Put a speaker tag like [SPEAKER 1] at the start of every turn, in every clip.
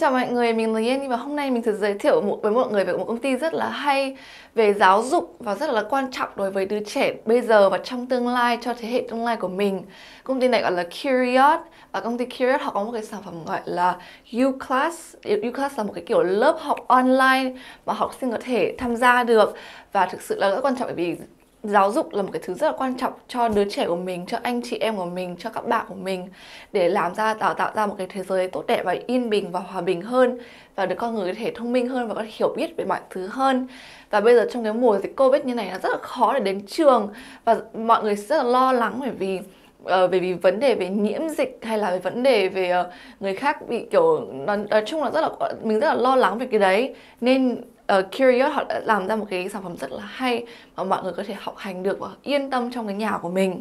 [SPEAKER 1] chào mọi người, mình là Yên và hôm nay mình sẽ giới thiệu một, với mọi người về một công ty rất là hay về giáo dục và rất là quan trọng đối với đứa trẻ bây giờ và trong tương lai cho thế hệ tương lai của mình. Công ty này gọi là Curiot và công ty Curiot họ có một cái sản phẩm gọi là UClass. UClass là một cái kiểu lớp học online mà học sinh có thể tham gia được và thực sự là rất quan trọng bởi vì giáo dục là một cái thứ rất là quan trọng cho đứa trẻ của mình cho anh chị em của mình cho các bạn của mình để làm ra tạo tạo ra một cái thế giới tốt đẹp và yên bình và hòa bình hơn và được con người có thể thông minh hơn và có thể hiểu biết về mọi thứ hơn và bây giờ trong cái mùa dịch covid như này là rất là khó để đến trường và mọi người rất là lo lắng bởi vì uh, bởi vì vấn đề về nhiễm dịch hay là về vấn đề về uh, người khác bị kiểu nói, nói chung là rất là mình rất là lo lắng về cái đấy nên uh, Curious họ đã làm ra một cái sản phẩm rất là hay mà mọi người có thể học hành được và yên tâm trong cái nhà của mình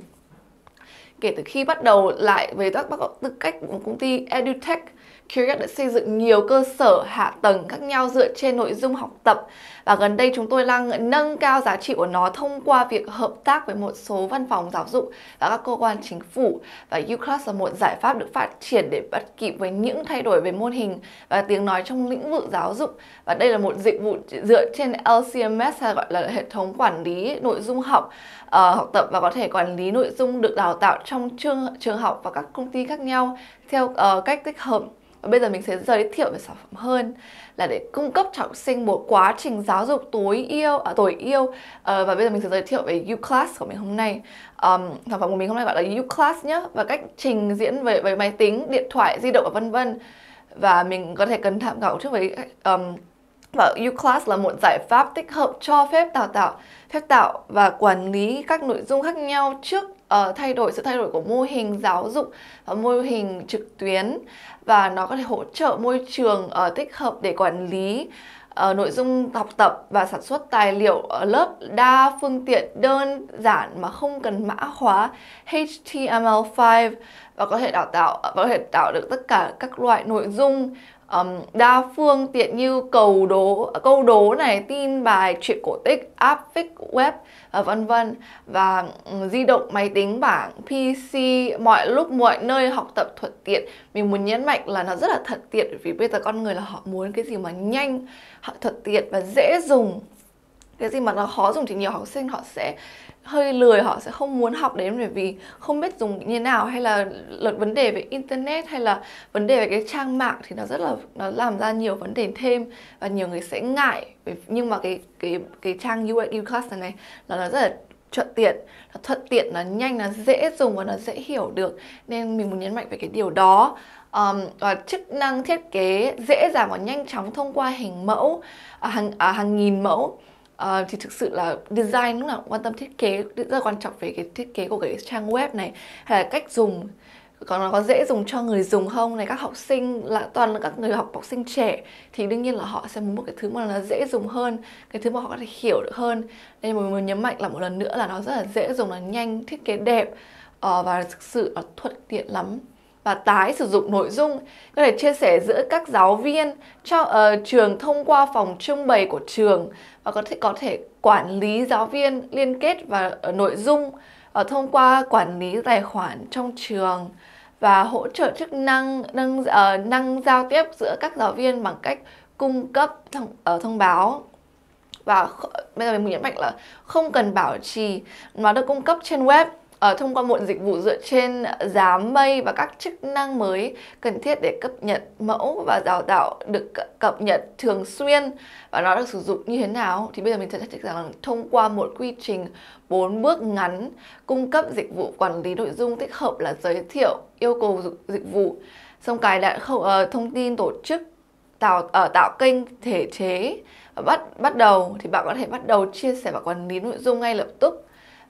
[SPEAKER 1] kể từ khi bắt đầu lại về các tư cách của công ty edutech Curious đã xây dựng nhiều cơ sở hạ tầng khác nhau dựa trên nội dung học tập và gần đây chúng tôi đang nâng cao giá trị của nó thông qua việc hợp tác với một số văn phòng giáo dục và các cơ quan chính phủ và UClass là một giải pháp được phát triển để bắt kịp với những thay đổi về môn hình và tiếng nói trong lĩnh vực giáo dục và đây là một dịch vụ dựa trên LCMS hay gọi là hệ thống quản lý nội dung học uh, học tập và có thể quản lý nội dung được đào tạo trong trường trường học và các công ty khác nhau theo uh, cách tích hợp và bây giờ mình sẽ giới thiệu về sản phẩm hơn là để cung cấp cho học sinh một quá trình giáo dục tối yêu à, tối yêu uh, và bây giờ mình sẽ giới thiệu về UClass của mình hôm nay um, sản phẩm của mình hôm nay gọi là UClass nhé và cách trình diễn về về máy tính điện thoại di động và vân vân và mình có thể cần tham khảo trước với um, và UClass là một giải pháp tích hợp cho phép đào tạo, phép tạo và quản lý các nội dung khác nhau trước uh, thay đổi sự thay đổi của mô hình giáo dục và mô hình trực tuyến và nó có thể hỗ trợ môi trường uh, tích hợp để quản lý uh, nội dung học tập và sản xuất tài liệu ở lớp đa phương tiện đơn giản mà không cần mã hóa HTML5 và có thể đào tạo và có thể tạo được tất cả các loại nội dung um, đa phương tiện như cầu đố câu đố này tin bài chuyện cổ tích app fix web ờ, vân vân và di động máy tính bảng pc mọi lúc mọi nơi học tập thuận tiện mình muốn nhấn mạnh là nó rất là thuận tiện vì bây giờ con người là họ muốn cái gì mà nhanh họ thuận tiện và dễ dùng cái gì mà nó khó dùng thì nhiều học sinh họ sẽ hơi lười họ sẽ không muốn học đến bởi vì không biết dùng như nào hay là luật vấn đề về internet hay là vấn đề về cái trang mạng thì nó rất là nó làm ra nhiều vấn đề thêm và nhiều người sẽ ngại nhưng mà cái cái cái trang UX Class này, này là nó rất là thuận tiện nó thuận tiện nó nhanh nó dễ dùng và nó dễ hiểu được nên mình muốn nhấn mạnh về cái điều đó um, và chức năng thiết kế dễ dàng và nhanh chóng thông qua hình mẫu à, hàng à, hàng nghìn mẫu à, thì thực sự là design lúc nào cũng quan tâm thiết kế rất là quan trọng về cái thiết kế của cái trang web này hay là cách dùng còn nó có dễ dùng cho người dùng không này các học sinh là toàn là các người học học sinh trẻ thì đương nhiên là họ sẽ muốn một cái thứ mà nó dễ dùng hơn cái thứ mà họ có thể hiểu được hơn nên mình muốn nhấn mạnh là một lần nữa là nó rất là dễ dùng là nhanh thiết kế đẹp uh, và thực sự là thuận tiện lắm và tái sử dụng nội dung có thể chia sẻ giữa các giáo viên cho uh, trường thông qua phòng trưng bày của trường và có thể có thể quản lý giáo viên liên kết và uh, nội dung uh, thông qua quản lý tài khoản trong trường và hỗ trợ chức năng nâng uh, năng giao tiếp giữa các giáo viên bằng cách cung cấp thông, uh, thông báo và bây giờ mình nhấn mạnh là không cần bảo trì nó được cung cấp trên web Ờ, thông qua một dịch vụ dựa trên giá mây và các chức năng mới cần thiết để cập nhật mẫu và đào tạo được cập nhật thường xuyên và nó được sử dụng như thế nào thì bây giờ mình sẽ giải thích rằng là thông qua một quy trình bốn bước ngắn cung cấp dịch vụ quản lý nội dung tích hợp là giới thiệu yêu cầu dịch vụ xong cài đặt khâu uh, thông tin tổ chức tạo ở ờ, uh, tạo kênh thể chế và bắt bắt đầu thì bạn có thể bắt đầu chia sẻ và quản lý nội dung ngay lập tức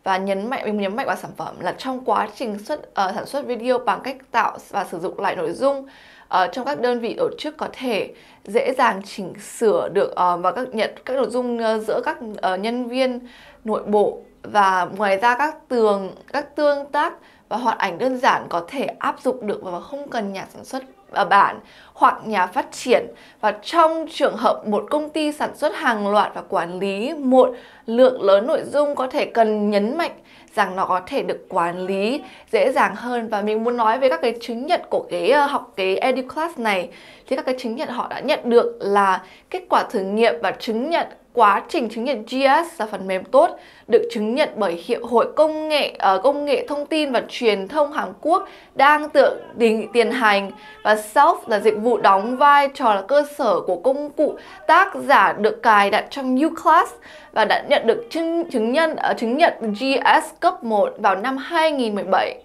[SPEAKER 1] và nhấn mạnh mình nhấn mạnh vào sản phẩm là trong quá trình xuất uh, sản xuất video bằng cách tạo và sử dụng lại nội dung uh, trong các đơn vị tổ chức có thể dễ dàng chỉnh sửa được uh, và các nhận các nội dung uh, giữa các uh, nhân viên nội bộ và ngoài ra các tường các tương tác và hoạt ảnh đơn giản có thể áp dụng được và không cần nhà sản xuất bản hoặc nhà phát triển và trong trường hợp một công ty sản xuất hàng loạt và quản lý một lượng lớn nội dung có thể cần nhấn mạnh rằng nó có thể được quản lý dễ dàng hơn và mình muốn nói về các cái chứng nhận của cái ờ, học cái EduClass này thì các cái chứng nhận họ đã nhận được là kết quả thử nghiệm và chứng nhận quá trình chứng nhận GS là phần mềm tốt được chứng nhận bởi Hiệp hội Công nghệ uh, Công nghệ Thông tin và Truyền thông Hàn Quốc đang tự định tiền hành và Self là dịch vụ đóng vai trò là cơ sở của công cụ tác giả được cài đặt trong New Class và đã nhận được chứng, chứng nhận uh, chứng nhận GS cấp 1 vào năm 2017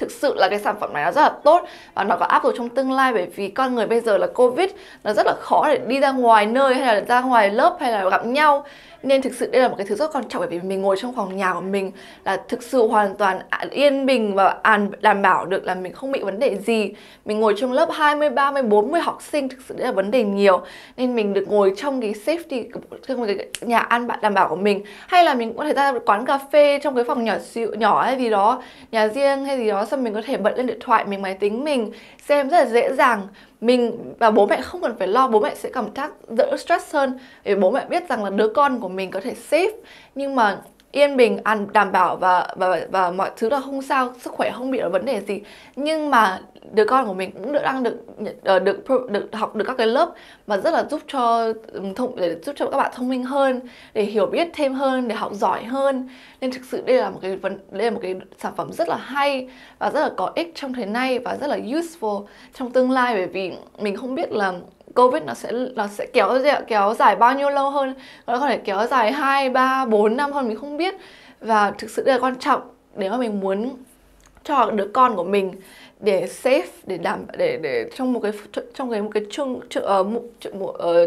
[SPEAKER 1] thực sự là cái sản phẩm này nó rất là tốt và nó có áp dụng trong tương lai bởi vì con người bây giờ là covid nó rất là khó để đi ra ngoài nơi hay là ra ngoài lớp hay là gặp nhau nên thực sự đây là một cái thứ rất quan trọng bởi vì mình ngồi trong phòng nhà của mình là thực sự hoàn toàn à, yên bình và an đảm bảo được là mình không bị vấn đề gì mình ngồi trong lớp 20, 30, 40 học sinh thực sự đấy là vấn đề nhiều nên mình được ngồi trong cái safety trong cái nhà ăn bạn đảm bảo của mình hay là mình có thể ra quán cà phê trong cái phòng nhỏ xịu nhỏ hay gì đó nhà riêng hay gì đó xong mình có thể bật lên điện thoại mình máy tính mình xem rất là dễ dàng mình và bố mẹ không cần phải lo bố mẹ sẽ cảm giác đỡ stress hơn vì bố mẹ biết rằng là đứa con của mình có thể safe nhưng mà yên bình ăn đảm bảo và và và mọi thứ là không sao sức khỏe không bị vấn đề gì nhưng mà đứa con của mình cũng được đang được ờ, được được, được học được các cái lớp mà rất là giúp cho thông để giúp cho các bạn thông minh hơn để hiểu biết thêm hơn để học giỏi hơn nên thực sự đây là một cái vấn đây là một cái sản phẩm rất là hay và rất là có ích trong thời nay và rất là useful trong tương lai bởi vì mình không biết là covid nó sẽ nó sẽ kéo kéo dài bao nhiêu lâu hơn nó có thể kéo dài 2, 3, 4 năm hơn mình không biết và thực sự đây là quan trọng để mà mình muốn cho đứa con của mình để safe để đảm để để trong một cái trong cái một cái chương chương ở ờ, một chương một ờ,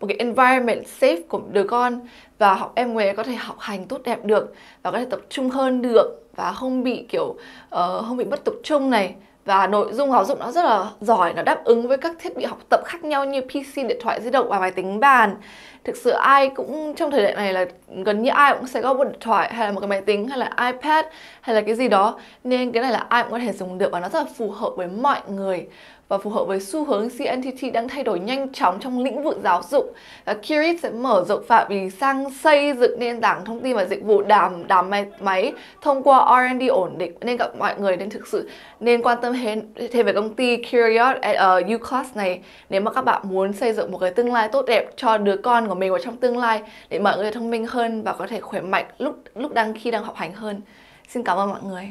[SPEAKER 1] một cái environment safe của đứa con và học em người có thể học hành tốt đẹp được và có thể tập trung hơn được và không bị kiểu uh, không bị bất tập trung này và nội dung giáo dục nó rất là giỏi nó đáp ứng với các thiết bị học tập khác nhau như PC, điện thoại di động và máy tính bàn thực sự ai cũng trong thời đại này là gần như ai cũng sẽ có một điện thoại hay là một cái máy tính hay là iPad hay là cái gì đó nên cái này là ai cũng có thể dùng được và nó rất là phù hợp với mọi người và phù hợp với xu hướng CNTT đang thay đổi nhanh chóng trong lĩnh vực giáo dục. Curit sẽ mở rộng phạm vi sang xây dựng nền tảng thông tin và dịch vụ đàm đàm máy máy thông qua R&D ổn định nên các mọi người nên thực sự nên quan tâm thêm về công ty Curiot uh, à, ờ, UClass này nếu mà các bạn muốn xây dựng một cái tương lai tốt đẹp cho đứa con của mình vào trong tương lai để mọi người thông minh hơn và có thể khỏe mạnh lúc lúc đang khi đang học hành hơn. Xin cảm ơn mọi người.